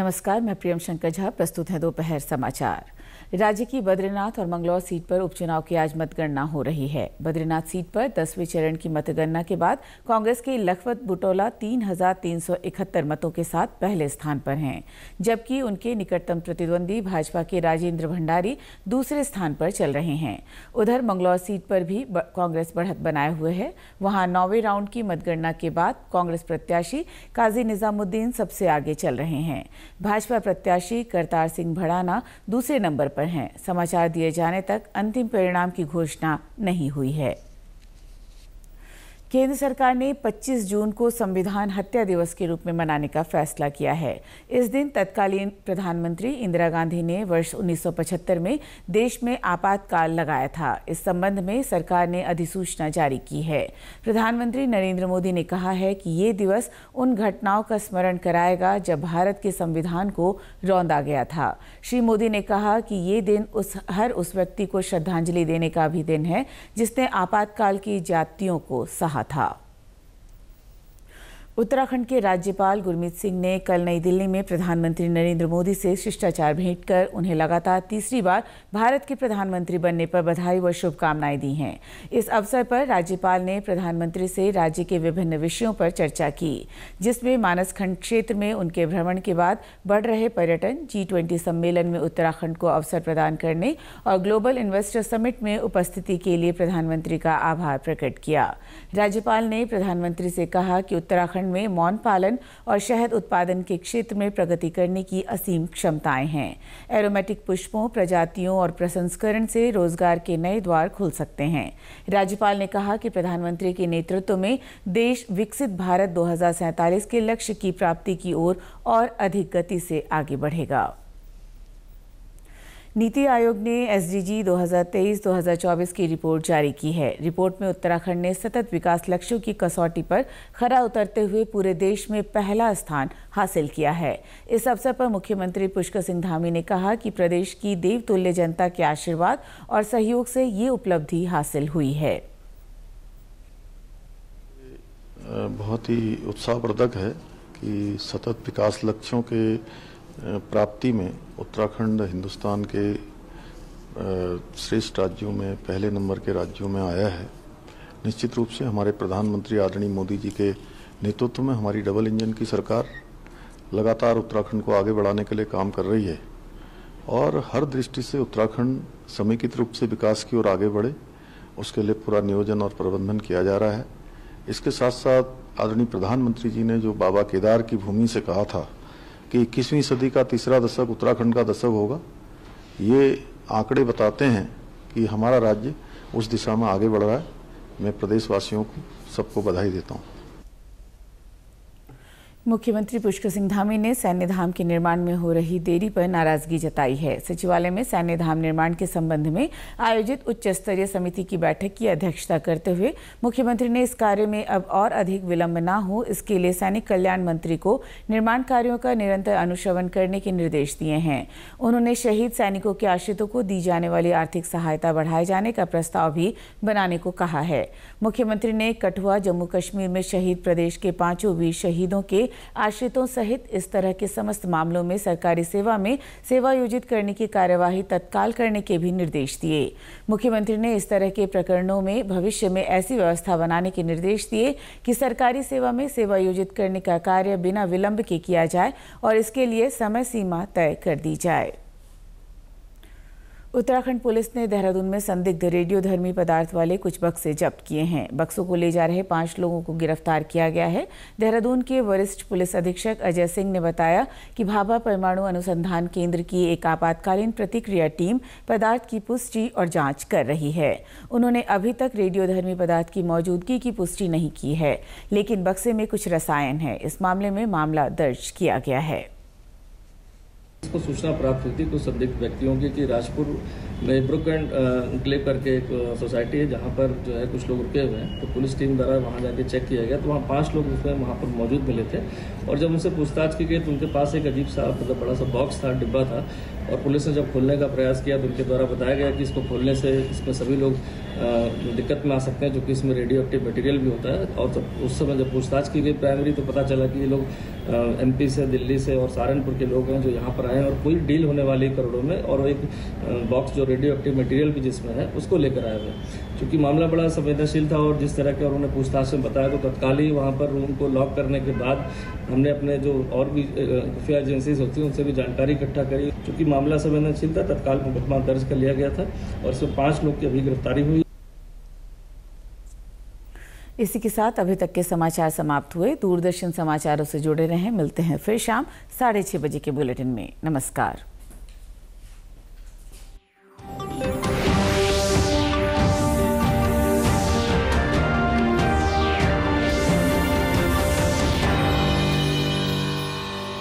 नमस्कार मैं प्रियम शंकर झा प्रस्तुत है दोपहर समाचार राज्य की बद्रीनाथ और मंगलौर सीट पर उपचुनाव की आज मतगणना हो रही है बद्रीनाथ सीट पर दसवें चरण की मतगणना के बाद कांग्रेस के लखपत बुटोला तीन मतों के साथ पहले स्थान पर हैं जबकि उनके निकटतम प्रतिद्वंदी भाजपा के राजेंद्र भंडारी दूसरे स्थान पर चल रहे हैं उधर मंगलौर सीट पर भी कांग्रेस बढ़त बनाए हुए है वहाँ नौवे राउंड की मतगणना के बाद कांग्रेस प्रत्याशी काजी निजामुद्दीन सबसे आगे चल रहे हैं भाजपा प्रत्याशी करतार सिंह भड़ाना दूसरे नंबर पर हैं समाचार दिए जाने तक अंतिम परिणाम की घोषणा नहीं हुई है केंद्र सरकार ने 25 जून को संविधान हत्या दिवस के रूप में मनाने का फैसला किया है इस दिन तत्कालीन प्रधानमंत्री इंदिरा गांधी ने वर्ष 1975 में देश में आपातकाल लगाया था इस संबंध में सरकार ने अधिसूचना जारी की है प्रधानमंत्री नरेंद्र मोदी ने कहा है कि ये दिवस उन घटनाओं का स्मरण कराएगा जब भारत के संविधान को रौंदा गया था श्री मोदी ने कहा कि ये दिन उस हर उस व्यक्ति को श्रद्धांजलि देने का भी दिन है जिसने आपातकाल की जातियों को सहा रहा था उत्तराखंड के राज्यपाल गुरमीत सिंह ने कल नई दिल्ली में प्रधानमंत्री नरेंद्र मोदी से शिष्टाचार भेंट कर उन्हें लगातार तीसरी बार भारत के प्रधानमंत्री बनने पर बधाई व शुभकामनाएं दी हैं इस अवसर पर राज्यपाल ने प्रधानमंत्री से राज्य के विभिन्न विषयों पर चर्चा की जिसमें मानसखंड क्षेत्र में उनके भ्रमण के बाद बढ़ रहे पर्यटन जी सम्मेलन में उत्तराखंड को अवसर प्रदान करने और ग्लोबल इन्वेस्टर समिट में उपस्थिति के लिए प्रधानमंत्री का आभार प्रकट किया राज्यपाल ने प्रधानमंत्री से कहा कि उत्तराखंड उत्तराखंड में मौन पालन और शहद उत्पादन के क्षेत्र में प्रगति करने की असीम क्षमताएं हैं एरोमेटिक पुष्पों प्रजातियों और प्रसंस्करण से रोजगार के नए द्वार खुल सकते हैं राज्यपाल ने कहा कि प्रधानमंत्री के नेतृत्व में देश विकसित भारत दो के लक्ष्य की प्राप्ति की ओर और, और अधिक गति से आगे बढ़ेगा नीति आयोग ने एस डी जी 2023-2024 की रिपोर्ट जारी की है रिपोर्ट में उत्तराखंड ने सतत विकास लक्ष्यों की कसौटी पर खरा उतरते हुए पूरे देश में पहला स्थान हासिल किया है इस अवसर पर मुख्यमंत्री पुष्कर सिंह धामी ने कहा कि प्रदेश की देवतुल्य जनता के आशीर्वाद और सहयोग से ये उपलब्धि हासिल हुई है बहुत ही उत्साहवर्धक है कि सतत विकास लक्ष्यों के प्राप्ति में उत्तराखंड हिंदुस्तान के श्रेष्ठ राज्यों में पहले नंबर के राज्यों में आया है निश्चित रूप से हमारे प्रधानमंत्री आदरणीय मोदी जी के नेतृत्व में हमारी डबल इंजन की सरकार लगातार उत्तराखंड को आगे बढ़ाने के लिए काम कर रही है और हर दृष्टि से उत्तराखंड समेकित रूप से विकास की ओर आगे बढ़े उसके लिए पूरा नियोजन और प्रबंधन किया जा रहा है इसके साथ साथ आदरणीय प्रधानमंत्री जी ने जो बाबा केदार की भूमि से कहा था कि इक्कीसवीं सदी का तीसरा दशक उत्तराखंड का दशक होगा ये आंकड़े बताते हैं कि हमारा राज्य उस दिशा में आगे बढ़ रहा है मैं प्रदेशवासियों को सबको बधाई देता हूँ मुख्यमंत्री पुष्कर सिंह धामी ने सैन्य धाम के निर्माण में हो रही देरी पर नाराजगी जताई है सचिवालय में सैन्य धाम निर्माण के संबंध में आयोजित उच्च स्तरीय समिति की बैठक की अध्यक्षता करते हुए मुख्यमंत्री ने इस कार्य में अब और अधिक विलंब न हो इसके लिए सैनिक कल्याण मंत्री को निर्माण कार्यों का निरंतर अनुश्रवण करने के निर्देश दिए हैं उन्होंने शहीद सैनिकों के आश्रितों को दी जाने वाली आर्थिक सहायता बढ़ाए जाने का प्रस्ताव भी बनाने को कहा है मुख्यमंत्री ने कठुआ जम्मू कश्मीर में शहीद प्रदेश के पांचों वीर शहीदों के आश्रितों सहित इस तरह के समस्त मामलों में सरकारी सेवा में सेवायोजित करने की कार्यवाही तत्काल करने के भी निर्देश दिए मुख्यमंत्री ने इस तरह के प्रकरणों में भविष्य में ऐसी व्यवस्था बनाने के निर्देश दिए कि सरकारी सेवा में सेवायोजित करने का कार्य बिना विलंब के किया जाए और इसके लिए समय सीमा तय कर दी जाए उत्तराखंड पुलिस ने देहरादून में संदिग्ध रेडियोधर्मी पदार्थ वाले कुछ बक्से जब्त किए हैं बक्सों को ले जा रहे पांच लोगों को गिरफ्तार किया गया है देहरादून के वरिष्ठ पुलिस अधीक्षक अजय सिंह ने बताया कि भाभा परमाणु अनुसंधान केंद्र की एक आपातकालीन प्रतिक्रिया टीम पदार्थ की पुष्टि और जाँच कर रही है उन्होंने अभी तक रेडियोधर्मी पदार्थ की मौजूदगी की पुष्टि नहीं की है लेकिन बक्से में कुछ रसायन है इस मामले में मामला दर्ज किया गया है इसको सूचना प्राप्त हुई थी कुछ संदिग्ध व्यक्तियों की कि राजपुर में ब्रुक एंड क्लेव करके एक सोसाइटी है जहाँ पर जो है कुछ लोग रुके हुए हैं तो पुलिस टीम द्वारा वहाँ जाके चेक किया गया तो वहाँ पांच लोग उसमें वहाँ पर मौजूद मिले थे और जब उनसे पूछताछ की गई तो उनके पास एक अजीब सा मतलब बड़ा सा बॉक्स था डिब्बा था और पुलिस ने जब खोलने का प्रयास किया तो उनके द्वारा बताया गया कि इसको खोलने से इसमें सभी लोग दिक्कत में आ सकते हैं जो कि इसमें रेडियो एक्टिव मटेरियल भी होता है और जब उस समय जब पूछताछ की गई प्राइमरी तो पता चला कि ये लोग एमपी से दिल्ली से और सहारनपुर के लोग हैं जो यहाँ पर आए हैं और कोई डील होने वाली करोड़ों में और एक बॉक्स जो रेडियो एक्टिव मटीरियल भी जिसमें है उसको लेकर आए हुए क्योंकि मामला बड़ा संवेदनशील था और जिस तरह के उन्होंने पूछताछ में बताया तो तत्काल ही वहाँ पर रूम को लॉक करने के बाद हमने अपने जो और भी खुफिया एजेंसीज होती हैं उनसे भी जानकारी इकट्ठा करी चूँकि मामला संवेदनशील था तत्काल मुकदमा दर्ज कर लिया गया था और इसमें पांच लोग की अभी गिरफ्तारी हुई इसी के साथ अभी तक के समाचार समाप्त हुए दूरदर्शन समाचारों से जुड़े रहे मिलते हैं फिर शाम साढ़े छह बजे के बुलेटिन में नमस्कार